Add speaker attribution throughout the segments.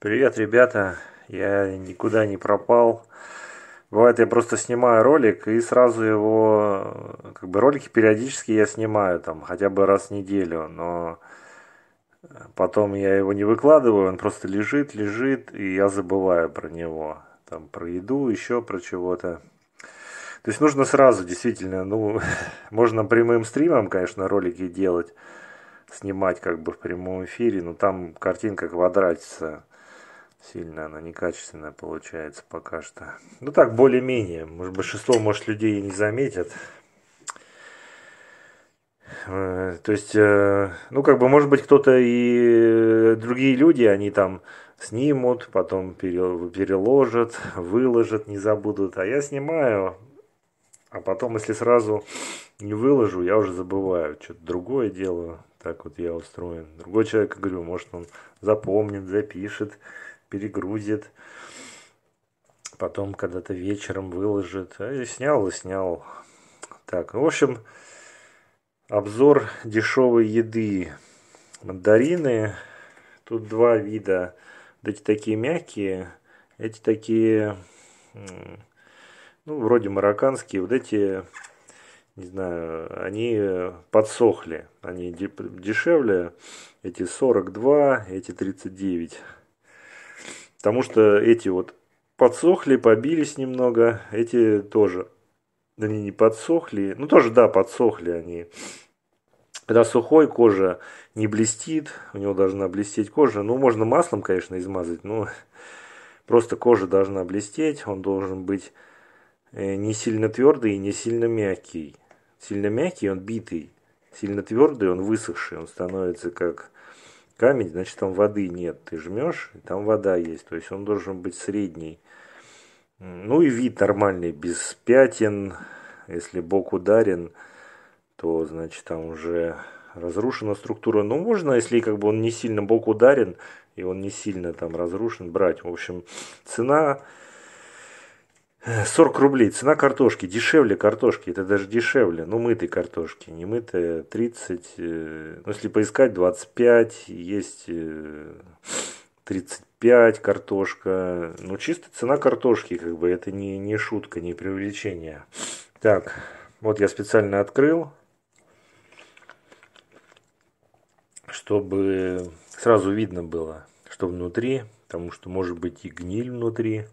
Speaker 1: Привет, ребята. Я никуда не пропал. Бывает, я просто снимаю ролик и сразу его... Как бы ролики периодически я снимаю там хотя бы раз в неделю, но потом я его не выкладываю, он просто лежит, лежит, и я забываю про него. Там про еду, еще про чего-то. То есть нужно сразу, действительно, ну, можно прямым стримом, конечно, ролики делать, снимать как бы в прямом эфире, но там картинка квадратится. Сильно она некачественная получается пока что. Ну так, более-менее. Может, большинство, может, людей и не заметят. Э, то есть, э, ну, как бы, может быть, кто-то и э, другие люди, они там снимут, потом переложат, выложат, не забудут. А я снимаю, а потом, если сразу не выложу, я уже забываю, что-то другое делаю. Так вот я устроен. Другой человек, говорю, может, он запомнит, запишет перегрузит, потом когда-то вечером выложит. А и снял, и снял. Так, в общем, обзор дешевой еды. Мандарины. Тут два вида. Вот эти такие мягкие, эти такие, ну, вроде марокканские. Вот эти, не знаю, они подсохли. Они дешевле. Эти 42, эти 39. Потому что эти вот подсохли, побились немного. Эти тоже. они не подсохли. Ну тоже, да, подсохли они. Когда сухой, кожа не блестит. У него должна блестеть кожа. Ну, можно маслом, конечно, измазать. Но просто кожа должна блестеть. Он должен быть э, не сильно твердый и не сильно мягкий. Сильно мягкий, он битый. Сильно твердый, он высохший. Он становится как камень, значит там воды нет. Ты жмешь, там вода есть. То есть он должен быть средний. Ну и вид нормальный, без пятен. Если бок ударен, то значит там уже разрушена структура. Но ну, можно, если как бы он не сильно бок ударен, и он не сильно там разрушен, брать. В общем, цена 40 рублей. Цена картошки. Дешевле картошки. Это даже дешевле. Ну, мытой картошки. Не мытая 30. Э, ну, если поискать, 25. Есть 35 э, картошка. Ну, чисто цена картошки, как бы. Это не, не шутка, не привлечение. Так, вот я специально открыл. Чтобы сразу видно было, что внутри. Потому что может быть и гниль внутри.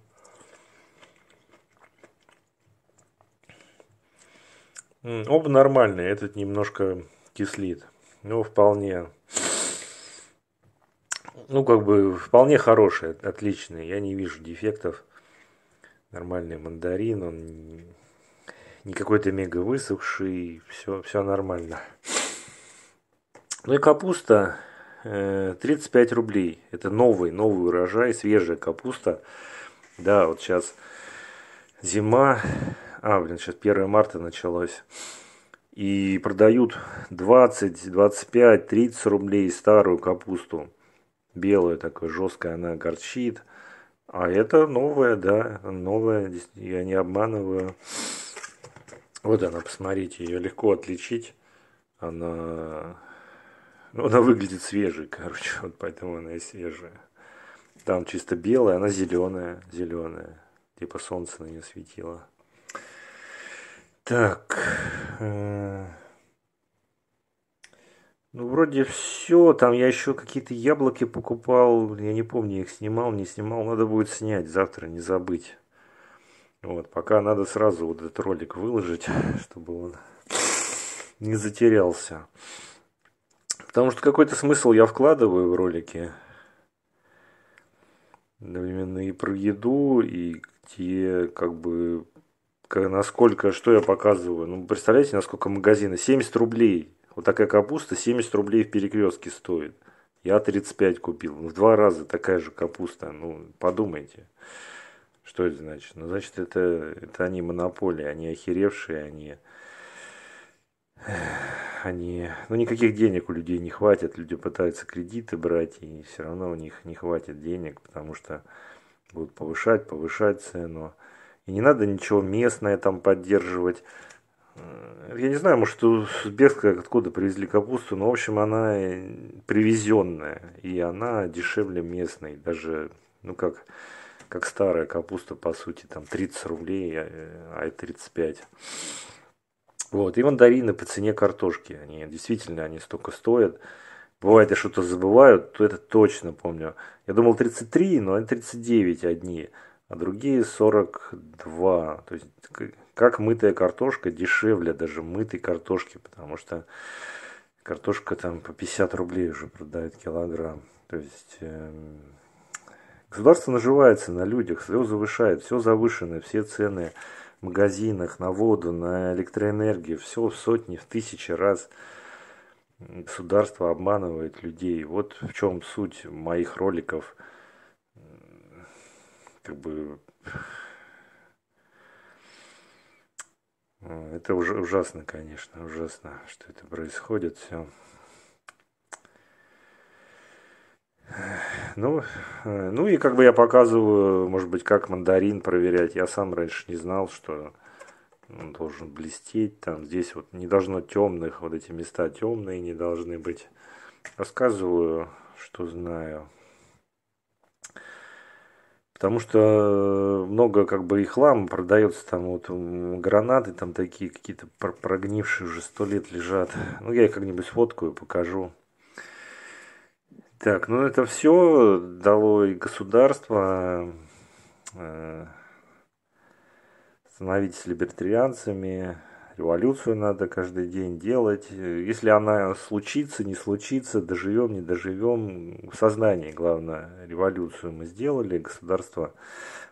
Speaker 1: Оба нормальные, этот немножко кислит. Ну, вполне. Ну, как бы, вполне хорошие, отличные. Я не вижу дефектов. Нормальный мандарин, он не какой-то мега высохший, все, все нормально. Ну и капуста 35 э, рублей. Это новый, новый урожай, свежая капуста. Да, вот сейчас зима, а, блин, сейчас 1 марта началось. И продают 20, 25, 30 рублей старую капусту. Белую такой жесткая, она горчит. А это новая, да, новая, я не обманываю. Вот она, посмотрите, ее легко отличить. Она, ну, она выглядит свежей, короче, вот поэтому она и свежая. Там чисто белая, она зеленая, зеленая. Типа солнце на нее светило. Так. Э, ну, вроде все. Там я еще какие-то яблоки покупал. Я не помню, их снимал, не снимал. Надо будет снять завтра, не забыть. Вот, пока надо сразу вот этот ролик выложить, чтобы он не затерялся. Потому что какой-то смысл я вкладываю в ролики. Именно и про еду, и те как бы насколько, что я показываю? Ну, представляете, насколько магазины? 70 рублей. Вот такая капуста 70 рублей в перекрестке стоит. Я 35 купил. Ну, в два раза такая же капуста. Ну, подумайте. Что это значит? Ну, значит, это, это они монополии, они охеревшие, они... Они... Ну, никаких денег у людей не хватит. Люди пытаются кредиты брать, и все равно у них не хватит денег, потому что будут повышать, повышать цену и не надо ничего местное там поддерживать. Э, я не знаю, может, узбекская откуда привезли капусту, но, в общем, она э, привезенная, и она дешевле местной, даже, ну, как, как старая капуста, по сути, там 30 рублей, э, а и 35. Вот, и мандарины по цене картошки, они действительно, они столько стоят. Бывает, я что-то забываю, то это точно помню. Я думал 33, но они 39 одни а другие 42. То есть как мытая картошка дешевле даже мытой картошки, потому что картошка там по 50 рублей уже продает килограмм. То есть э, государство наживается на людях, все завышает, все завышено, все цены в магазинах, на воду, на электроэнергию, все в сотни, в тысячи раз государство обманывает людей. Вот в чем суть моих роликов – как бы э, это уж, ужасно, конечно, ужасно, что это происходит все. Ну, э, ну и как бы я показываю, может быть, как мандарин проверять. Я сам раньше не знал, что он должен блестеть. Там здесь вот не должно темных, вот эти места темные не должны быть. Рассказываю, что знаю. Потому что э, много как бы и хлам продается, там вот гранаты там такие какие-то прогнившие уже сто лет лежат. Ну, я их как-нибудь сфоткаю, покажу. Так, ну это все дало и государство э, становитесь либертарианцами, Эволюцию надо каждый день делать. Если она случится, не случится, доживем, не доживем. В сознании, главное, революцию мы сделали, государство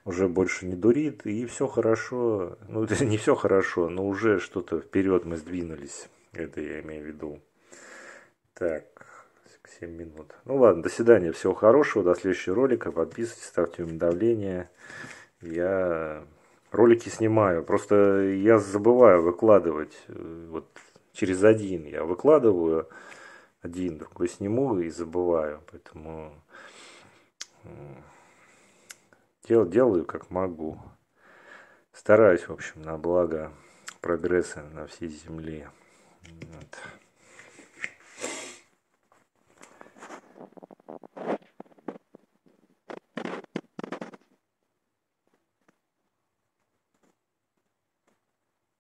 Speaker 1: уже больше не дурит, и все хорошо. Ну, это не все хорошо, но уже что-то вперед мы сдвинулись. Это я имею в виду. Так, 7 минут. Ну ладно, до свидания, всего хорошего, до следующего ролика. Подписывайтесь, ставьте уведомления. Я Ролики снимаю, просто я забываю выкладывать э, вот через один. Я выкладываю один, другой сниму и забываю. Поэтому дел, делаю как могу. Стараюсь, в общем, на благо прогресса на всей земле. Вот.